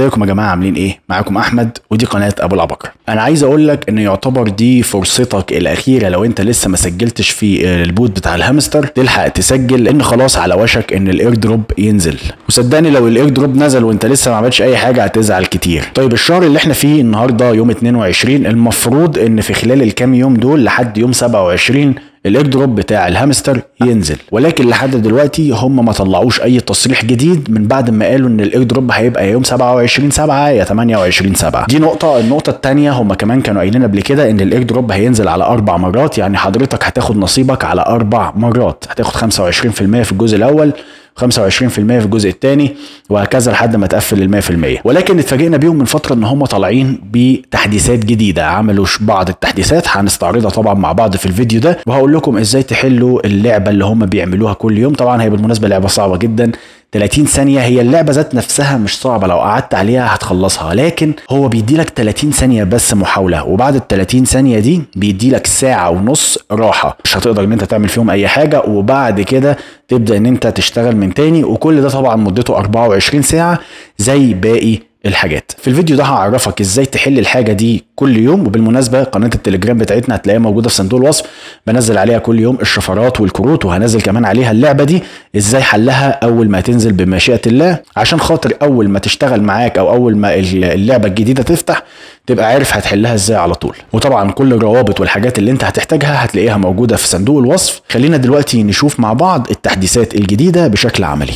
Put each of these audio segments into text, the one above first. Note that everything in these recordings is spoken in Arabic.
ازيكم يا جماعه عاملين ايه معاكم احمد ودي قناه ابو العبقر انا عايز اقول لك ان يعتبر دي فرصتك الاخيره لو انت لسه ما سجلتش في آه، البوت بتاع الهامستر تلحق تسجل لان خلاص على وشك ان الاير دروب ينزل وصدقني لو الاير دروب نزل وانت لسه ما عملتش اي حاجه هتزعل كتير طيب الشهر اللي احنا فيه النهارده يوم 22 المفروض ان في خلال الكام يوم دول لحد يوم 27 الاير دروب بتاع الهامستر ينزل ولكن لحد دلوقتي هم ما طلعوش اي تصريح جديد من بعد ما قالوا ان الاير دروب هيبقى يوم 27 7 يا 28 7 دي نقطه النقطه الثانيه هم كمان كانوا قايلين قبل كده ان الاير دروب هينزل على اربع مرات يعني حضرتك هتاخد نصيبك على اربع مرات هتاخد 25% في الجزء الاول 25% في الجزء الثاني وهكذا لحد ما تقفل ال 100% ولكن اتفاجئنا بيهم من فتره ان هم طالعين بتحديثات جديده عملوا بعض التحديثات هنستعرضها طبعا مع بعض في الفيديو ده وهقول لكم ازاي تحلوا اللعبه اللي هم بيعملوها كل يوم طبعا هي بالمناسبه لعبه صعبه جدا 30 ثانيه هي اللعبه ذات نفسها مش صعبه لو قعدت عليها هتخلصها لكن هو بيديلك 30 ثانيه بس محاوله وبعد ال 30 ثانيه دي بيديلك ساعه ونص راحه مش هتقدر ان انت تعمل فيهم اي حاجه وبعد كده تبدا ان انت تشتغل من تاني وكل ده طبعا مدته 24 ساعه زي باقي الحاجات في الفيديو ده هعرفك ازاي تحل الحاجه دي كل يوم وبالمناسبه قناه التليجرام بتاعتنا هتلاقيها موجوده في صندوق الوصف بنزل عليها كل يوم الشفرات والكروت وهنزل كمان عليها اللعبه دي ازاي حلها اول ما تنزل بمشيئه الله عشان خاطر اول ما تشتغل معاك او اول ما اللعبه الجديده تفتح تبقى عارف هتحلها ازاي على طول وطبعا كل الروابط والحاجات اللي انت هتحتاجها هتلاقيها موجوده في صندوق الوصف خلينا دلوقتي نشوف مع بعض التحديثات الجديده بشكل عملي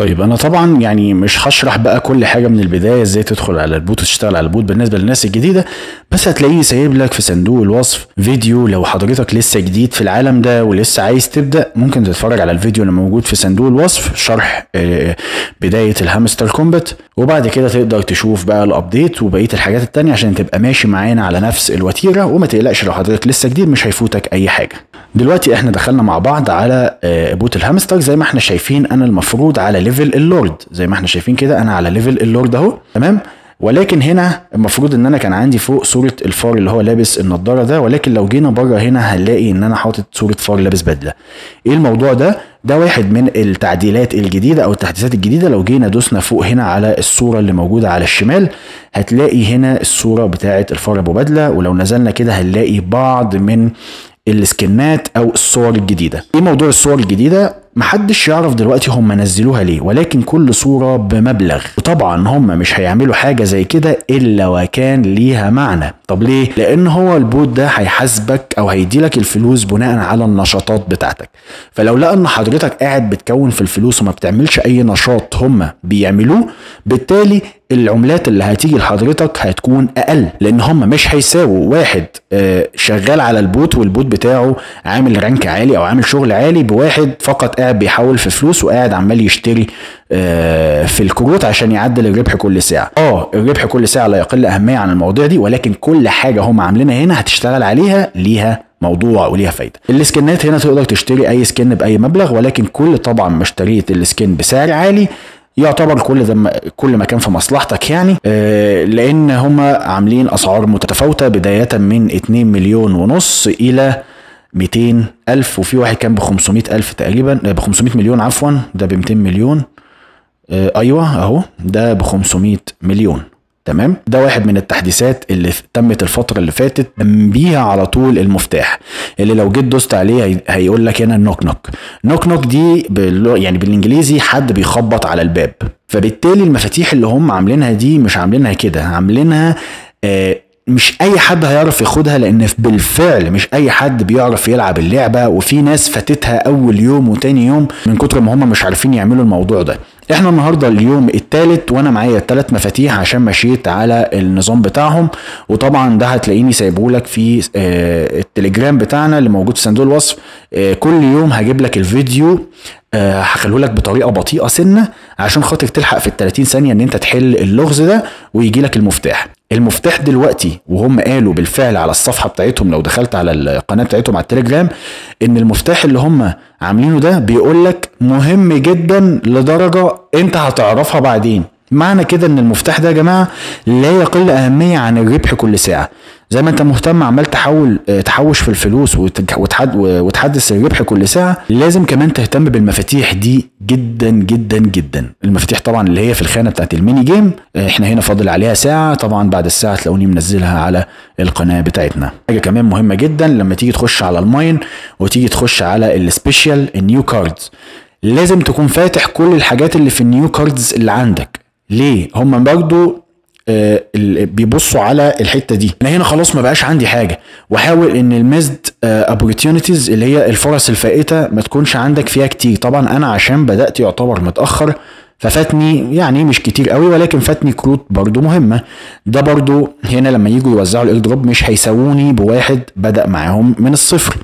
طيب انا طبعا يعني مش هشرح بقى كل حاجه من البدايه ازاي تدخل على البوت وتشتغل على البوت بالنسبه للناس الجديده بس هتلاقيني سايب لك في صندوق الوصف فيديو لو حضرتك لسه جديد في العالم ده ولسه عايز تبدا ممكن تتفرج على الفيديو اللي موجود في صندوق الوصف شرح آه، بدايه الهامستر كومبات وبعد كده تقدر تشوف بقى الابديت وبقيه الحاجات التانية عشان تبقى ماشي معانا على نفس الوتيره وما تقلقش لو حضرتك لسه جديد مش هيفوتك اي حاجه دلوقتي احنا دخلنا مع بعض على آه، بوت الهامستر زي ما احنا شايفين انا المفروض على ليفل اللورد زي ما احنا شايفين كده انا على ليفل اللورد اهو تمام ولكن هنا المفروض ان انا كان عندي فوق صوره الفار اللي هو لابس النضاره ده ولكن لو جينا بره هنا هنلاقي ان انا حاطط صوره فار لابس بدله ايه الموضوع ده ده واحد من التعديلات الجديده او التحديثات الجديده لو جينا دوسنا فوق هنا على الصوره اللي موجوده على الشمال هتلاقي هنا الصوره بتاعه الفار ابو بدله ولو نزلنا كده هنلاقي بعض من السكنات او الصور الجديده ايه موضوع الصور الجديده محدش يعرف دلوقتي هم نزلوها ليه ولكن كل صورة بمبلغ وطبعا هم مش هيعملوا حاجة زي كده إلا وكان ليها معنى طب ليه؟ لأن هو البوت ده هيحاسبك أو هيديلك الفلوس بناء على النشاطات بتاعتك فلو لقى إن حضرتك قاعد بتكون في الفلوس وما بتعملش أي نشاط هم بيعملوه بالتالي العملات اللي هتيجي لحضرتك هتكون اقل لان هم مش هيساووا واحد آه، شغال على البوت والبوت بتاعه عامل رانك عالي او عامل شغل عالي بواحد فقط قاعد بيحول في فلوس وقاعد عمال يشتري آه، في الكروت عشان يعدل الربح كل ساعه اه الربح كل ساعه لا يقل اهميه عن المواضيع دي ولكن كل حاجه هم عاملينها هنا هتشتغل عليها ليها موضوع وليها فايده السكنات هنا تقدر تشتري اي سكن باي مبلغ ولكن كل طبعا ما اشتريت السكن بسعر عالي يعتبر كل ده كل ما كان في مصلحتك يعني آه لان هم عاملين اسعار متفاوته بدايه من 2 مليون ونص الى 200 ألف وفي واحد كان ب 500 ألف تقريبا آه، ب 500 مليون عفوا ده ب 200 مليون آه أيوه أهو ده ب 500 مليون تمام ده واحد من التحديثات اللي تمت الفترة اللي فاتت بيها على طول المفتاح اللي لو جيت دوست عليه هيقول لك هنا نوك نوك نوك نوك دي يعني بالانجليزي حد بيخبط على الباب فبالتالي المفاتيح اللي هم عاملينها دي مش عاملينها كده عاملينها آه مش اي حد هيعرف ياخدها لان بالفعل مش اي حد بيعرف يلعب اللعبه وفي ناس فاتتها اول يوم وتاني يوم من كتر ما هم مش عارفين يعملوا الموضوع ده احنا النهارده اليوم التالت وانا معايا التلات مفاتيح عشان مشيت على النظام بتاعهم وطبعا ده هتلاقيني سايبهولك في آه، التليجرام بتاعنا اللي موجود في صندوق الوصف آه، كل يوم هجيب لك الفيديو آه، هخليهولك بطريقه بطيئه سنه عشان خاطر تلحق في ال 30 ثانيه ان انت تحل اللغز ده ويجي لك المفتاح المفتاح دلوقتي وهم قالوا بالفعل على الصفحه بتاعتهم لو دخلت على القناه بتاعتهم على التليجرام ان المفتاح اللي هم عاملينه ده بيقول لك مهم جدا لدرجه انت هتعرفها بعدين معنى كده ان المفتاح ده يا جماعه لا يقل اهميه عن الربح كل ساعه زي ما انت مهتم عمال تحول آه، تحوش في الفلوس وتحد وتحدث الربح كل ساعه لازم كمان تهتم بالمفاتيح دي جدا جدا جدا المفاتيح طبعا اللي هي في الخانه بتاعت الميني جيم آه، احنا هنا فاضل عليها ساعه طبعا بعد الساعه تلاقوني منزلها على القناه بتاعتنا حاجه كمان مهمه جدا لما تيجي تخش على الماين وتيجي تخش على السبيشال النيو كاردز لازم تكون فاتح كل الحاجات اللي في النيو كاردز اللي عندك ليه هم برضو آه، بيبصوا على الحته دي انا هنا خلاص ما بقاش عندي حاجه واحاول ان الميزد اوبورتيونيتيز آه، اللي هي الفرص الفائته ما تكونش عندك فيها كتير طبعا انا عشان بدات يعتبر متاخر ففاتني يعني مش كتير قوي ولكن فاتني كروت برضو مهمه ده برضو هنا لما يجوا يوزعوا الاير دروب مش هيساووني بواحد بدا معاهم من الصفر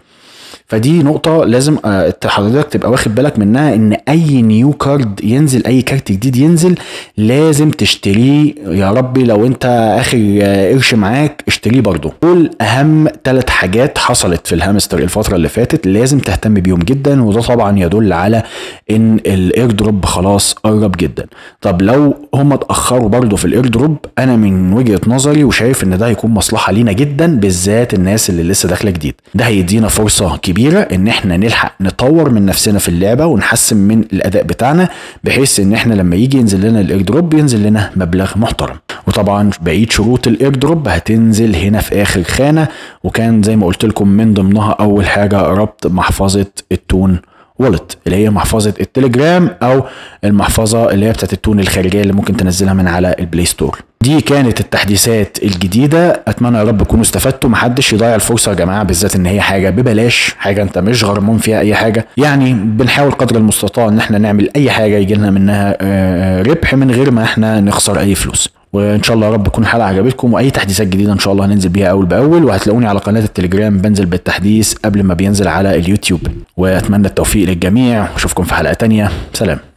فدي نقطه لازم آه، حضرتك تبقى واخد بالك منها ان اي نيو كارد ينزل اي كارت جديد ينزل لازم تشتريه يا ربي لو انت اخر آه، قرش معاك اشتريه برضه كل اهم ثلاث حاجات حصلت في الهامستر الفتره اللي فاتت لازم تهتم بيهم جدا وده طبعا يدل على ان الاير دروب خلاص قرب جدا طب لو هم اتاخروا برضه في الاير دروب انا من وجهه نظري وشايف ان ده هيكون مصلحه لينا جدا بالذات الناس اللي لسه داخله جديد ده هيدينا فرصه كبيره كبيره ان احنا نلحق نطور من نفسنا في اللعبه ونحسن من الاداء بتاعنا بحيث ان احنا لما يجي ينزل لنا الاير دروب ينزل لنا مبلغ محترم وطبعا بقيه شروط الاير دروب هتنزل هنا في اخر خانه وكان زي ما قلت لكم من ضمنها اول حاجه ربط محفظه التون والت اللي هي محفظه التليجرام او المحفظه اللي هي بتاعت التون الخارجيه اللي ممكن تنزلها من على البلاي ستور دي كانت التحديثات الجديدة أتمنى يا رب تكونوا استفدتوا محدش يضيع الفرصة يا جماعة بالذات إن هي حاجة ببلاش حاجة أنت مش غرمون فيها أي حاجة يعني بنحاول قدر المستطاع إن إحنا نعمل أي حاجة يجي لنا منها آه، آه، ربح من غير ما إحنا نخسر أي فلوس وان شاء الله يا رب تكون الحلقه عجبتكم واي تحديثات جديده ان شاء الله هننزل بيها اول باول وهتلاقوني على قناه التليجرام بنزل بالتحديث قبل ما بينزل على اليوتيوب واتمنى التوفيق للجميع واشوفكم في حلقه تانية سلام